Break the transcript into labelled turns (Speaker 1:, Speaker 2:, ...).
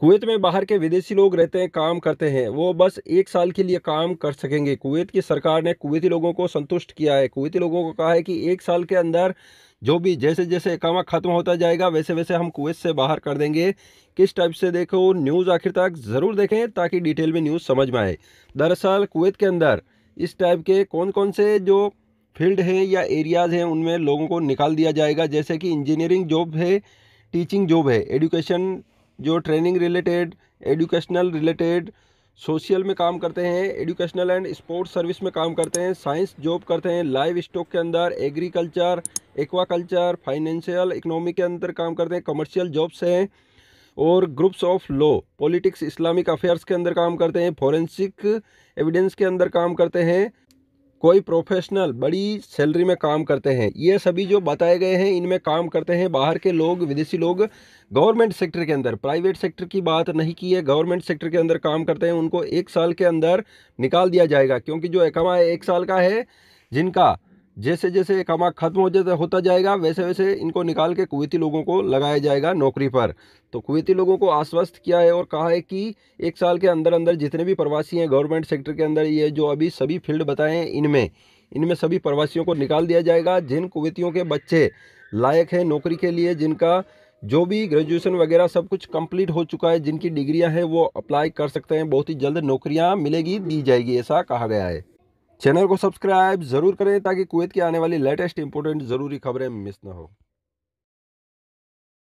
Speaker 1: Kuwait में बाहर के विदेशी लोग रहते हैं काम करते हैं वो बस एक साल के लिए काम कर सकेंगे कुवैत की सरकार ने कुवैती लोगों को संतुष्ट किया है कुवैती लोगों को कहा है कि एक साल के अंदर जो भी जैसे जैसे इकामा ख़त्म होता जाएगा वैसे वैसे हम कुवैत से बाहर कर देंगे किस टाइप से देखो न्यूज़ आखिर तक ज़रूर देखें ताकि डिटेल में न्यूज़ समझ में आए दरअसल कुवैत के अंदर इस टाइप के कौन कौन से जो फील्ड हैं या एरियाज़ हैं उनमें लोगों को निकाल दिया जाएगा जैसे कि इंजीनियरिंग जॉब है टीचिंग जॉब है एडुकेशन जो training related educational related social में काम करते हैं एडुकेशनल एंड स्पोर्ट्स सर्विस में काम करते हैं साइंस जॉब करते हैं लाइव स्टॉक के अंदर एग्रीकल्चर एक्वाकल्चर फाइनेंशियल इकोनॉमी के अंदर काम करते हैं कमर्शियल जॉब्स हैं और groups of law politics Islamic affairs के अंदर काम करते हैं फॉरेंसिक एविडेंस के अंदर काम करते हैं कोई प्रोफेशनल बड़ी सैलरी में काम करते हैं ये सभी जो बताए गए हैं इनमें काम करते हैं बाहर के लोग विदेशी लोग गवर्नमेंट सेक्टर के अंदर प्राइवेट सेक्टर की बात नहीं की है गवर्नमेंट सेक्टर के अंदर काम करते हैं उनको एक साल के अंदर निकाल दिया जाएगा क्योंकि जो एकामा एक साल का है जिनका जैसे जैसे ये कमा ख़त्म हो जाता होता जाएगा वैसे वैसे इनको निकाल के कुवैती लोगों को लगाया जाएगा नौकरी पर तो कुवैती लोगों को आश्वस्त किया है और कहा है कि एक साल के अंदर अंदर जितने भी प्रवासी हैं गवर्नमेंट सेक्टर के अंदर ये जो अभी सभी फील्ड बताए हैं इनमें इनमें सभी प्रवासियों को निकाल दिया जाएगा जिन कुवैतियों के बच्चे लायक हैं नौकरी के लिए जिनका जो भी ग्रेजुएशन वगैरह सब कुछ कंप्लीट हो चुका है जिनकी डिग्रियां हैं वो अप्लाई कर सकते हैं बहुत ही जल्द नौकरियां मिलेगी दी जाएगी ऐसा कहा गया है चैनल को सब्सक्राइब ज़रूर करें ताकि कुवैत की आने वाली लेटेस्ट इंपोर्टेंट ज़रूरी खबरें मिस ना हो